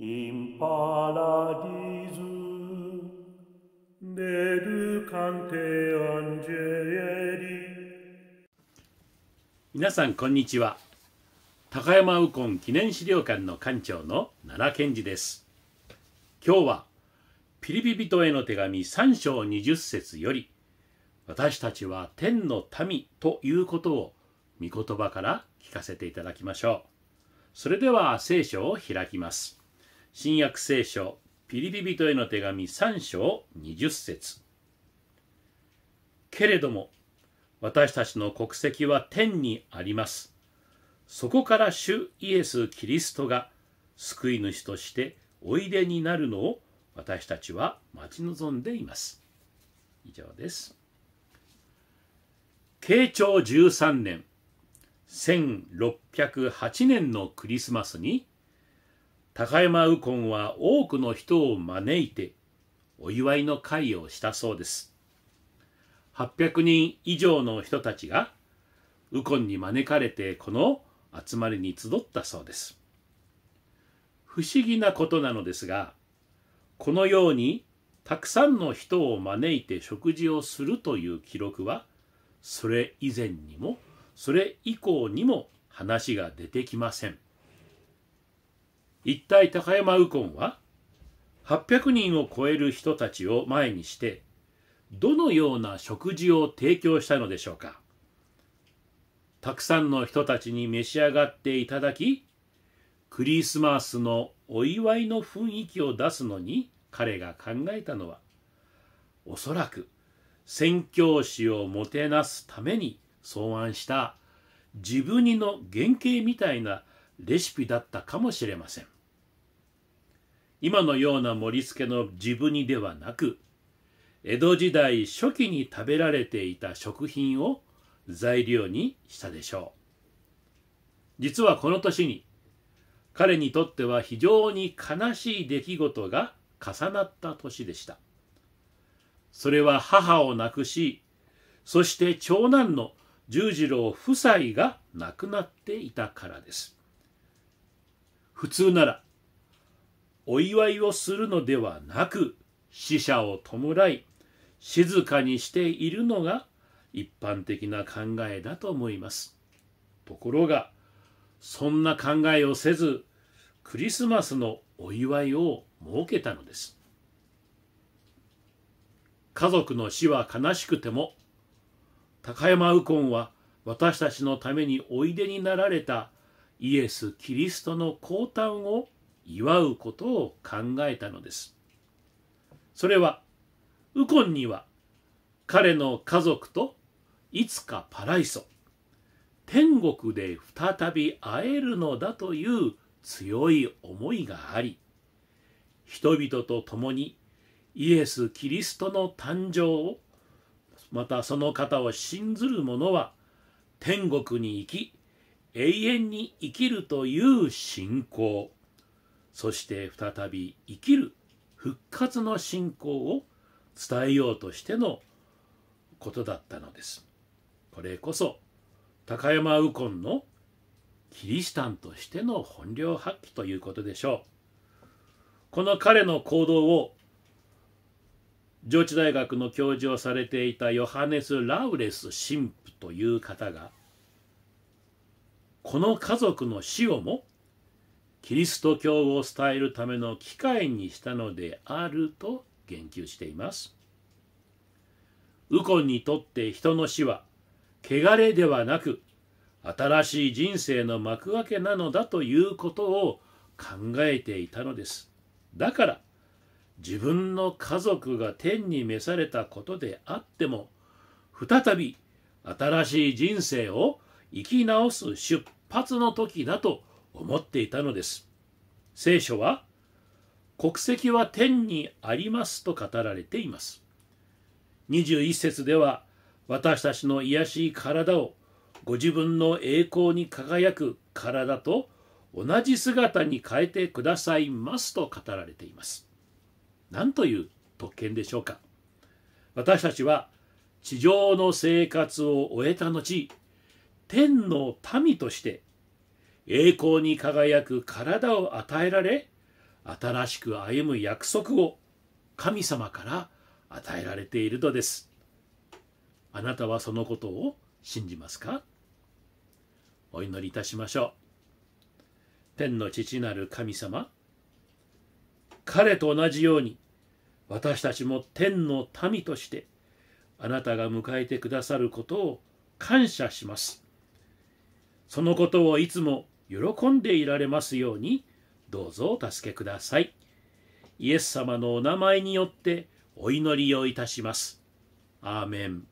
In paradisu, e d u c a n t e angeli. 皆さん、こんにちは。高山右近記念資料館の館長の奈良健二です。今日は、ピリピ人への手紙3章20節より、私たちは天の民ということを御言葉から聞かせていただきましょう。それでは聖書を開きます。新約聖書ピリピ人への手紙3章20節けれども私たちの国籍は天にあります。そこから主イエス・キリストが救い主としておいでになるのを私たちは待ち望んでいます。以上です。慶長13年1608年のクリスマスに高山右近は多くの人を招いてお祝いの会をしたそうです800人以上の人たちが右近に招かれてこの集まりに集ったそうです不思議なことなのですがこのようにたくさんの人を招いて食事をするという記録はそれ以前にもそれ以降にも話が出てきません。一体高山右近は800人を超える人たちを前にしてどのような食事を提供したのでしょうかたくさんの人たちに召し上がっていただきクリスマスのお祝いの雰囲気を出すのに彼が考えたのはおそらく宣教師をもてなすために草案した自分にの原型みたいなレシピだったかもしれません。今のような盛り付けの自分にではなく江戸時代初期に食べられていた食品を材料にしたでしょう実はこの年に彼にとっては非常に悲しい出来事が重なった年でしたそれは母を亡くしそして長男の十次郎夫妻が亡くなっていたからです普通ならお祝いをするのではなく死者を弔い静かにしているのが一般的な考えだと思います。ところがそんな考えをせずクリスマスのお祝いを設けたのです。家族の死は悲しくても高山右近は私たちのためにおいでになられたイエス・キリストの降誕を祝うことを考えたのです。それは、ウコンには彼の家族といつかパライソ、天国で再び会えるのだという強い思いがあり、人々と共にイエス・キリストの誕生を、またその方を信ずる者は、天国に行き、永遠に生きるという信仰。そして再び生きる復活の信仰を伝えようとしてのことだったのです。これこそ高山右近のキリシタンとしての本領発揮ということでしょう。この彼の行動を上智大学の教授をされていたヨハネス・ラウレス神父という方がこの家族の死をもキリスト教を伝えるための機会にしたのであると言及しています。ウコンにとって人の死は汚れではなく新しい人生の幕開けなのだということを考えていたのです。だから自分の家族が天に召されたことであっても再び新しい人生を生き直す出発の時だと思っていたのです。聖書は、国籍は天にありますと語られています。21節では、私たちの癒しい体をご自分の栄光に輝く体と同じ姿に変えてくださいますと語られています。何という特権でしょうか私たちは地上の生活を終えた後天の民として栄光に輝く体を与えられ新しく歩む約束を神様から与えられているのですあなたはそのことを信じますかお祈りいたしましょう天の父なる神様彼と同じように私たちも天の民としてあなたが迎えてくださることを感謝しますそのことをいつも喜んでいられますようにどうぞお助けくださいイエス様のお名前によってお祈りをいたしますアーメン